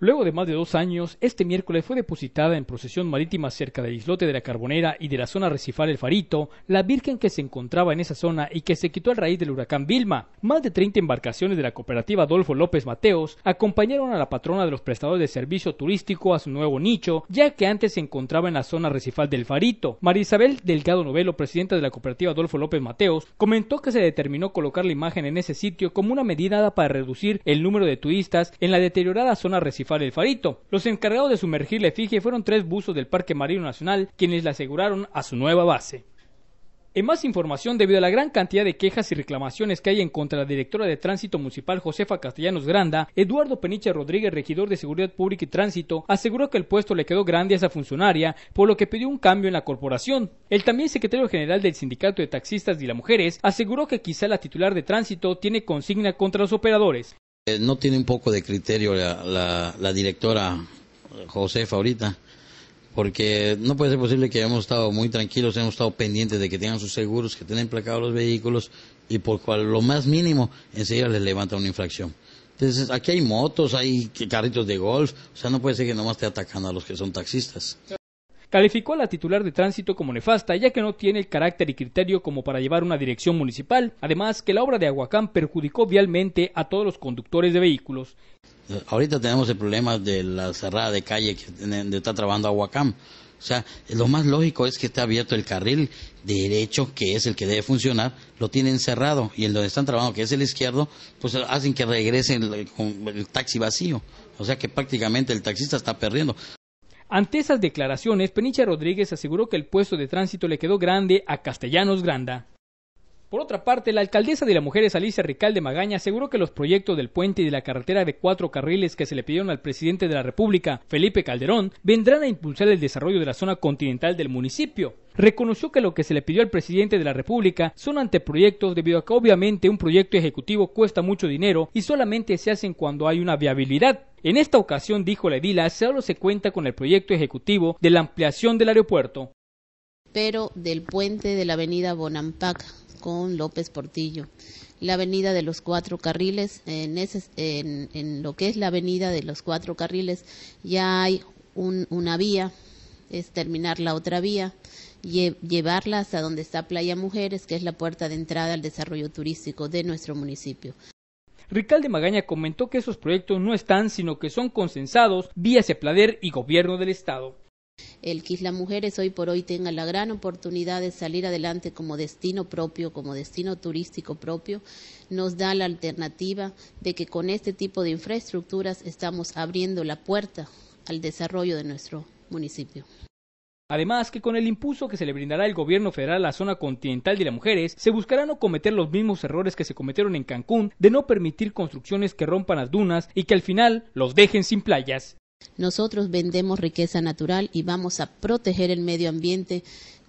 Luego de más de dos años, este miércoles fue depositada en procesión marítima cerca del islote de la Carbonera y de la zona recifal El Farito, la Virgen que se encontraba en esa zona y que se quitó a raíz del huracán Vilma. Más de 30 embarcaciones de la cooperativa Adolfo López Mateos acompañaron a la patrona de los prestadores de servicio turístico a su nuevo nicho, ya que antes se encontraba en la zona recifal del Farito. María Isabel Delgado Novelo, presidenta de la cooperativa Adolfo López Mateos, comentó que se determinó colocar la imagen en ese sitio como una medida para reducir el número de turistas en la deteriorada zona recifal el farito. Los encargados de sumergir la efigie fueron tres buzos del Parque Marino Nacional quienes la aseguraron a su nueva base. En más información, debido a la gran cantidad de quejas y reclamaciones que hay en contra de la directora de Tránsito Municipal Josefa Castellanos Granda, Eduardo Peniche Rodríguez, regidor de Seguridad Pública y Tránsito, aseguró que el puesto le quedó grande a esa funcionaria, por lo que pidió un cambio en la corporación. El también secretario general del Sindicato de Taxistas y las Mujeres aseguró que quizá la titular de Tránsito tiene consigna contra los operadores. Eh, no tiene un poco de criterio la, directora Josefa ahorita, porque no puede ser posible que hayamos estado muy tranquilos, hemos estado pendientes de que tengan sus seguros, que tengan placados los vehículos y por cual, lo más mínimo enseguida les levanta una infracción. Entonces, aquí hay motos, hay carritos de golf, o sea, no puede ser que nomás esté atacando a los que son taxistas. Calificó a la titular de tránsito como nefasta, ya que no tiene el carácter y criterio como para llevar una dirección municipal, además que la obra de Aguacán perjudicó vialmente a todos los conductores de vehículos. Ahorita tenemos el problema de la cerrada de calle donde está trabajando Aguacán. O sea, lo más lógico es que esté abierto el carril derecho, que es el que debe funcionar, lo tienen cerrado. Y el donde están trabajando, que es el izquierdo, pues hacen que regresen el taxi vacío. O sea que prácticamente el taxista está perdiendo. Ante esas declaraciones, Peniche Rodríguez aseguró que el puesto de tránsito le quedó grande a Castellanos Granda. Por otra parte, la alcaldesa de la mujeres Alicia Rical de Magaña aseguró que los proyectos del puente y de la carretera de cuatro carriles que se le pidieron al presidente de la República, Felipe Calderón, vendrán a impulsar el desarrollo de la zona continental del municipio. Reconoció que lo que se le pidió al presidente de la República son anteproyectos debido a que obviamente un proyecto ejecutivo cuesta mucho dinero y solamente se hacen cuando hay una viabilidad. En esta ocasión, dijo la edila, solo se cuenta con el proyecto ejecutivo de la ampliación del aeropuerto. Pero del puente de la avenida Bonampak con López Portillo. La avenida de los cuatro carriles, en, lo que es la avenida de los cuatro carriles, ya hay una vía, es terminar la otra vía, y llevarla hasta donde está Playa Mujeres, que es la puerta de entrada al desarrollo turístico de nuestro municipio. Ricalde Magaña comentó que esos proyectos no están, sino que son consensados vía CEPLADER y Gobierno del Estado el que las mujeres hoy por hoy tenga la gran oportunidad de salir adelante como destino propio, como destino turístico propio, nos da la alternativa de que con este tipo de infraestructuras estamos abriendo la puerta al desarrollo de nuestro municipio. Además, que con el impulso que se le brindará el gobierno federal a la zona continental de las mujeres, se buscará no cometer los mismos errores que se cometieron en Cancún de no permitir construcciones que rompan las dunas y que al final los dejen sin playas. Nosotros vendemos riqueza natural y vamos a proteger el medio ambiente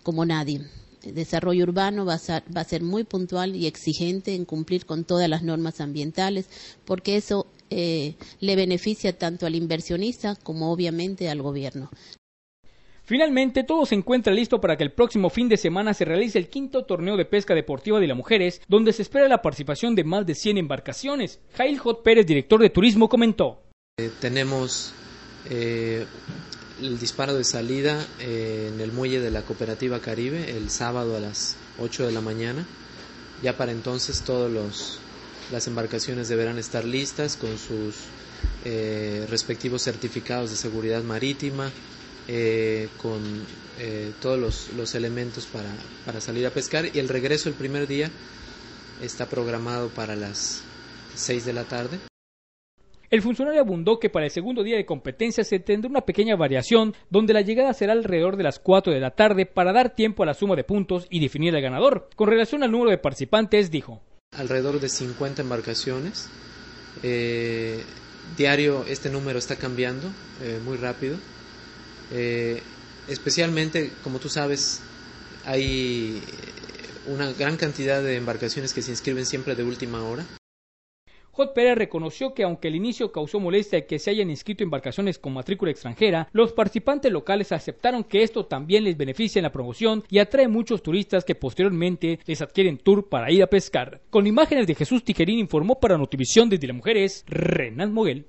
como nadie. El desarrollo urbano va a, ser, muy puntual y exigente en cumplir con todas las normas ambientales, porque eso eh, le beneficia tanto al inversionista como obviamente al gobierno. Finalmente, todo se encuentra listo para que el próximo fin de semana se realice el quinto torneo de pesca deportiva de las mujeres, donde se espera la participación de más de 100 embarcaciones. Jail Hot Pérez, director de turismo, comentó. Eh, tenemos eh, el disparo de salida eh, en el muelle de la cooperativa Caribe el sábado a las 8 de la mañana. Ya para entonces todas las embarcaciones deberán estar listas con sus eh, respectivos certificados de seguridad marítima, con todos los, elementos para, para, salir a pescar y el regreso el primer día está programado para las 6 de la tarde. El funcionario abundó que para el segundo día de competencia se tendrá una pequeña variación, donde la llegada será alrededor de las 4 de la tarde para dar tiempo a la suma de puntos y definir al ganador. Con relación al número de participantes, dijo. Alrededor de 50 embarcaciones. Eh, diario este número está cambiando eh, muy rápido. Eh, especialmente, como tú sabes, hay una gran cantidad de embarcaciones que se inscriben siempre de última hora. Jot Pérez reconoció que aunque el inicio causó molestia que se hayan inscrito embarcaciones con matrícula extranjera, los participantes locales aceptaron que esto también les beneficia en la promoción y atrae muchos turistas que posteriormente les adquieren tour para ir a pescar. Con imágenes de Jesús Tijerín informó para Notivisión desde las mujeres Renan Moguel.